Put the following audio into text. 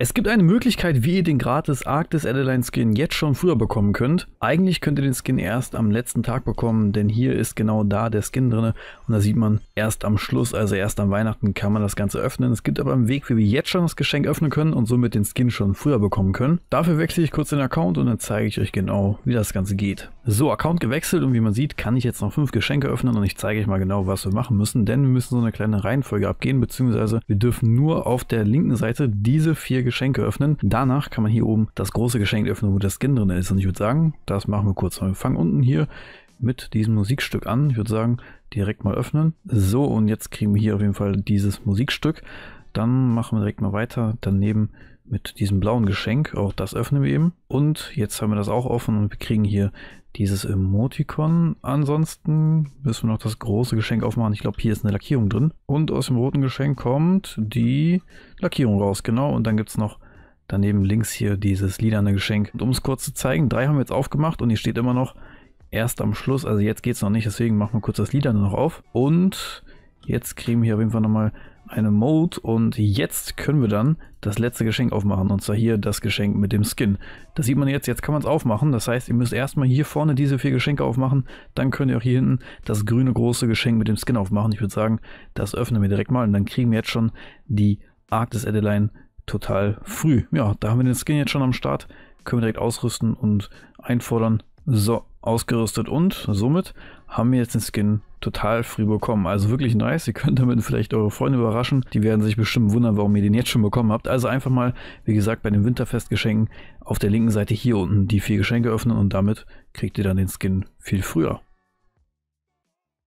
Es gibt eine Möglichkeit, wie ihr den gratis Arctis Adeline Skin jetzt schon früher bekommen könnt. Eigentlich könnt ihr den Skin erst am letzten Tag bekommen, denn hier ist genau da der Skin drin und da sieht man erst am Schluss, also erst am Weihnachten kann man das Ganze öffnen. Es gibt aber einen Weg, wie wir jetzt schon das Geschenk öffnen können und somit den Skin schon früher bekommen können. Dafür wechsle ich kurz den Account und dann zeige ich euch genau, wie das Ganze geht. So, Account gewechselt und wie man sieht, kann ich jetzt noch fünf Geschenke öffnen und ich zeige euch mal genau, was wir machen müssen, denn wir müssen so eine kleine Reihenfolge abgehen, beziehungsweise wir dürfen nur auf der linken Seite diese vier Geschenke Geschenke öffnen. Danach kann man hier oben das große Geschenk öffnen, wo der Skin drin ist. Und ich würde sagen, das machen wir kurz. Wir fangen unten hier mit diesem Musikstück an. Ich würde sagen, direkt mal öffnen. So, und jetzt kriegen wir hier auf jeden Fall dieses Musikstück. Dann machen wir direkt mal weiter. Daneben mit diesem blauen Geschenk. Auch das öffnen wir eben. Und jetzt haben wir das auch offen und wir kriegen hier dieses Emoticon. Ansonsten müssen wir noch das große Geschenk aufmachen. Ich glaube, hier ist eine Lackierung drin. Und aus dem roten Geschenk kommt die Lackierung raus, genau. Und dann gibt es noch daneben links hier dieses lilane Geschenk. Und um es kurz zu zeigen, drei haben wir jetzt aufgemacht und hier steht immer noch erst am Schluss. Also jetzt geht es noch nicht, deswegen machen wir kurz das lilane noch auf. Und jetzt kriegen wir hier auf jeden Fall nochmal eine Mode und jetzt können wir dann das letzte Geschenk aufmachen und zwar hier das Geschenk mit dem Skin. Das sieht man jetzt, jetzt kann man es aufmachen, das heißt ihr müsst erstmal hier vorne diese vier Geschenke aufmachen, dann könnt ihr auch hier hinten das grüne große Geschenk mit dem Skin aufmachen. Ich würde sagen, das öffnen wir direkt mal und dann kriegen wir jetzt schon die Arctis Adeline total früh. Ja, da haben wir den Skin jetzt schon am Start, können wir direkt ausrüsten und einfordern so, ausgerüstet und somit haben wir jetzt den Skin total früh bekommen. Also wirklich nice. Ihr könnt damit vielleicht eure Freunde überraschen. Die werden sich bestimmt wundern, warum ihr den jetzt schon bekommen habt. Also einfach mal, wie gesagt, bei den Winterfestgeschenken auf der linken Seite hier unten die vier Geschenke öffnen und damit kriegt ihr dann den Skin viel früher.